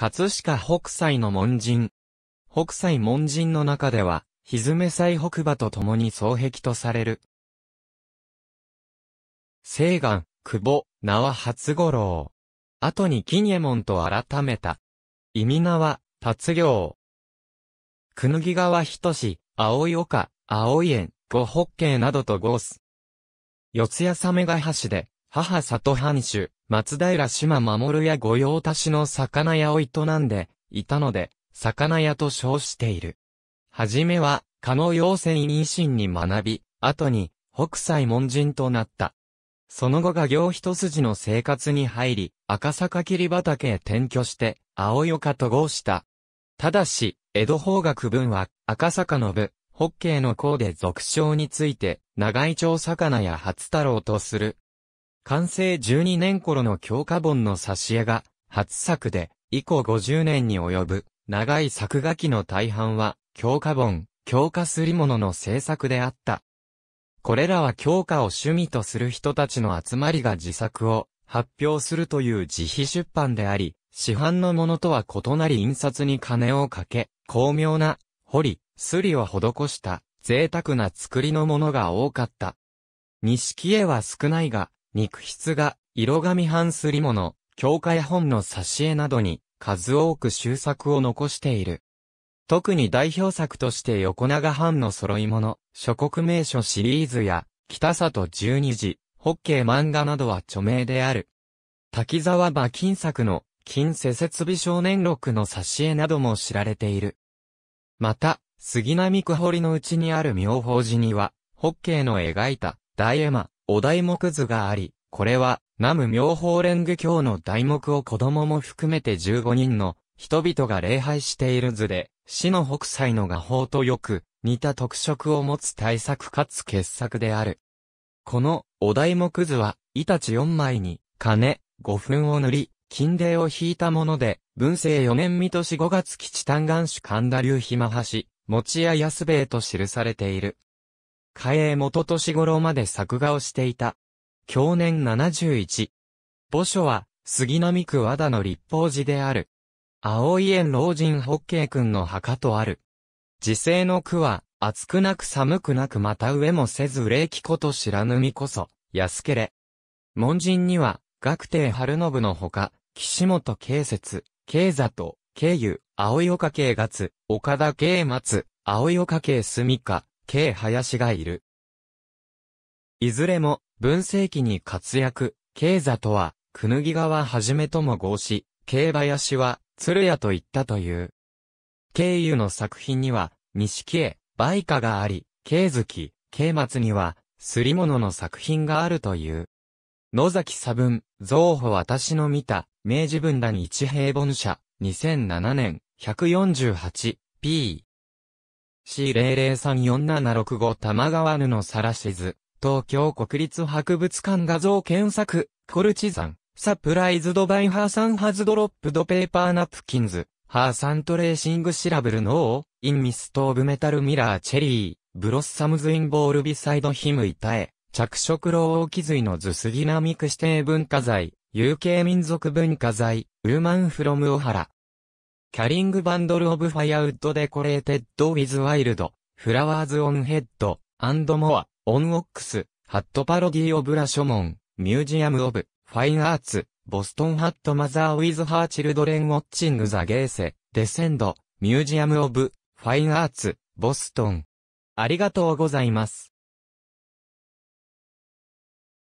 葛飾北斎の門人。北斎門人の中では、ひずめ斎北馬と共に双璧とされる。西岸、久保、名は初五郎。後に金右衛門と改めた。意味名は、達行。くぬぎ川仁志、青い丘、青い園、五北景などと合す。四谷メヶ橋で、母里藩主、松平島守や御用達の魚屋を営んでいたので、魚屋と称している。はじめは、加納要泉維新に学び、後に、北斎門人となった。その後画業一筋の生活に入り、赤坂霧畑へ転居して、青岡と合した。ただし、江戸方学文は、赤坂の部、北京の甲で俗称について、長井町魚屋初太郎とする、完成12年頃の強化本の挿絵が、初作で、以降50年に及ぶ、長い作画期の大半は、強化本、強化すり物の制作であった。これらは教科を趣味とする人たちの集まりが自作を発表するという自費出版であり、市販のものとは異なり印刷に金をかけ、巧妙な、彫り、すりを施した、贅沢な作りのものが多かった。錦絵は少ないが、肉筆画、色紙半すり物、教会本の挿絵などに数多く終作を残している。特に代表作として横長藩の揃い物、諸国名所シリーズや、北里十二時、ホッケー漫画などは著名である。滝沢馬金作の、金世設備少年録の挿絵なども知られている。また、杉並区堀の内にある妙法寺には、ホッケーの描いた、大絵馬、お題目図があり、これは、南無妙法蓮華経の題目を子供も含めて15人の人々が礼拝している図で、死の北斎の画法とよく似た特色を持つ大作かつ傑作である。このお題目図は、イタチ4枚に金、5分を塗り、金泥を引いたもので、文政4年見年5月基地単眼主神田流暇橋、餅持屋安兵衛と記されている。嘉永元年頃まで作画をしていた。去年71。墓所は、杉並区和田の立法寺である。青い園老人ホッケー君の墓とある。時世の句は、暑くなく寒くなくまた上もせず霊気こと知らぬみこそ、安けれ。門人には、学帝春信のほか、岸本慶節、慶里、慶友、青岡慶月、岡田慶松、青岡慶住か、K 林がいる。いずれも、文世紀に活躍、K 座とは、くぬぎ川はじめとも合し、K 林は、鶴屋と言ったという。経由の作品には、西絵、梅花があり、慶月、慶松には、すり物の作品があるという。野崎差分、造歩私の見た、明治文に一平凡社、2007年、148p。C0034765 玉川布さらしず、東京国立博物館画像検索、コルチザン、サプライズドバイハーサンハズドロップドペーパーナプキンズ、ハーサントレーシングシラブルノー、インミストーブメタルミラーチェリー、ブロッサムズインボールビサイドヒムイタエ、着色老王気髄のズスギナミク指定文化財、有形民族文化財、ウーマンフロムオハラ。キャリングバンドルオブファイアウッドデコレーテッドウィズワイルド、フラワーズオンヘッド、アンドモア、オンオックス、ハットパロディオブラショモン、ミュージアムオブ、ファインアーツ、ボストンハットマザーウィズハーチルドレンウォッチングザゲーセ、デセンド、ミュージアムオブ、ファインアーツ、ボストン。ありがとうございます。